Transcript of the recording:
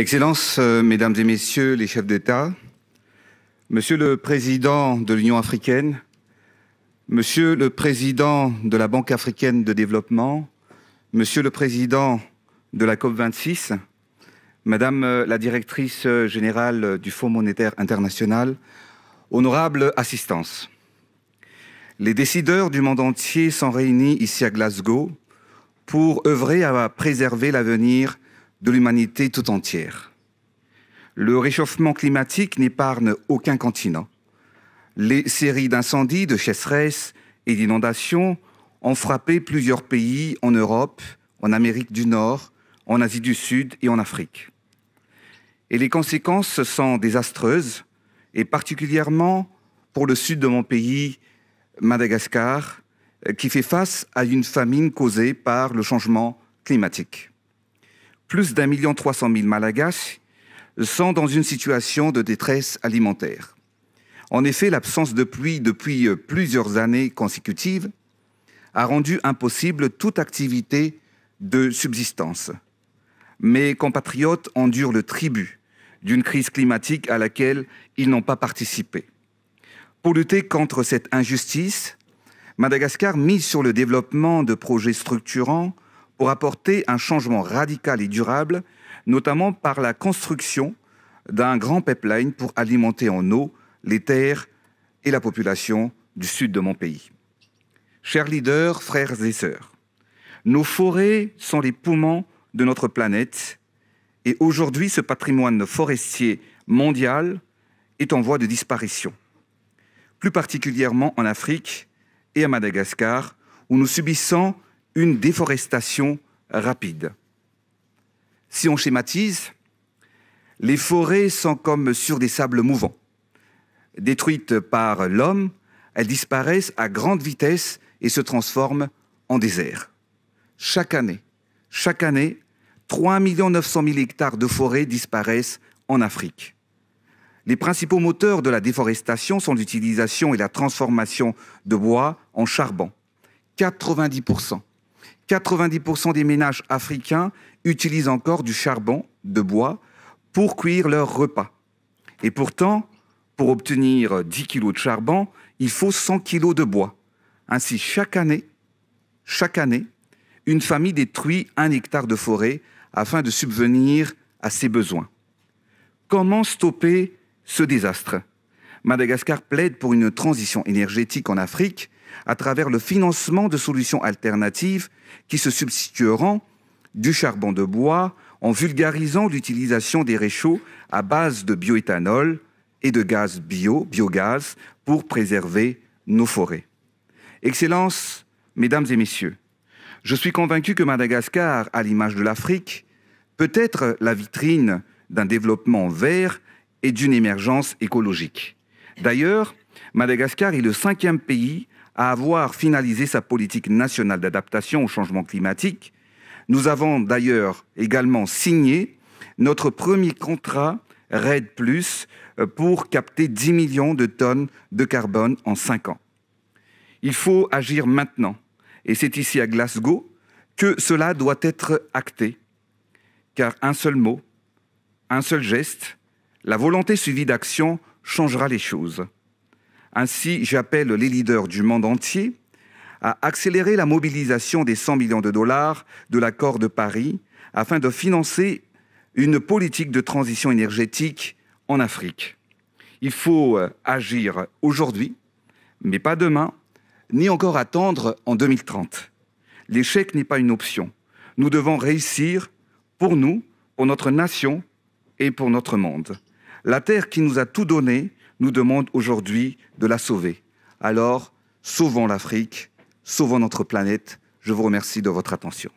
Excellences, euh, Mesdames et Messieurs les chefs d'État, Monsieur le Président de l'Union africaine, Monsieur le Président de la Banque africaine de développement, Monsieur le Président de la COP26, Madame euh, la Directrice euh, générale du Fonds monétaire international, honorable assistance. Les décideurs du monde entier sont réunis ici à Glasgow pour œuvrer à préserver l'avenir de l'humanité tout entière. Le réchauffement climatique n'épargne aucun continent. Les séries d'incendies, de chasseresses et d'inondations ont frappé plusieurs pays en Europe, en Amérique du Nord, en Asie du Sud et en Afrique. Et les conséquences sont désastreuses, et particulièrement pour le sud de mon pays, Madagascar, qui fait face à une famine causée par le changement climatique plus d'un million trois cent mille Malgaches sont dans une situation de détresse alimentaire. En effet, l'absence de pluie depuis euh, plusieurs années consécutives a rendu impossible toute activité de subsistance. Mes compatriotes endurent le tribut d'une crise climatique à laquelle ils n'ont pas participé. Pour lutter contre cette injustice, Madagascar mise sur le développement de projets structurants pour apporter un changement radical et durable, notamment par la construction d'un grand pipeline pour alimenter en eau les terres et la population du sud de mon pays. Chers leaders, frères et sœurs, nos forêts sont les poumons de notre planète et aujourd'hui ce patrimoine forestier mondial est en voie de disparition, plus particulièrement en Afrique et à Madagascar, où nous subissons une déforestation rapide. Si on schématise, les forêts sont comme sur des sables mouvants. Détruites par l'homme, elles disparaissent à grande vitesse et se transforment en désert. Chaque année, chaque année, 3 900 000 hectares de forêts disparaissent en Afrique. Les principaux moteurs de la déforestation sont l'utilisation et la transformation de bois en charbon. 90% 90% des ménages africains utilisent encore du charbon de bois pour cuire leurs repas. Et pourtant, pour obtenir 10 kg de charbon, il faut 100 kg de bois. Ainsi, chaque année, chaque année, une famille détruit un hectare de forêt afin de subvenir à ses besoins. Comment stopper ce désastre Madagascar plaide pour une transition énergétique en Afrique à travers le financement de solutions alternatives qui se substitueront du charbon de bois en vulgarisant l'utilisation des réchauds à base de bioéthanol et de gaz bio, biogaz, pour préserver nos forêts. Excellences, Mesdames et Messieurs, je suis convaincu que Madagascar, à l'image de l'Afrique, peut être la vitrine d'un développement vert et d'une émergence écologique. D'ailleurs, Madagascar est le cinquième pays à avoir finalisé sa politique nationale d'adaptation au changement climatique. Nous avons d'ailleurs également signé notre premier contrat RED Plus euh, pour capter 10 millions de tonnes de carbone en 5 ans. Il faut agir maintenant, et c'est ici à Glasgow que cela doit être acté, car un seul mot, un seul geste, la volonté suivie d'action changera les choses. Ainsi, j'appelle les leaders du monde entier à accélérer la mobilisation des 100 millions de dollars de l'accord de Paris afin de financer une politique de transition énergétique en Afrique. Il faut euh, agir aujourd'hui, mais pas demain, ni encore attendre en 2030. L'échec n'est pas une option. Nous devons réussir pour nous, pour notre nation et pour notre monde. La terre qui nous a tout donné nous demande aujourd'hui de la sauver. Alors, sauvons l'Afrique, sauvons notre planète. Je vous remercie de votre attention.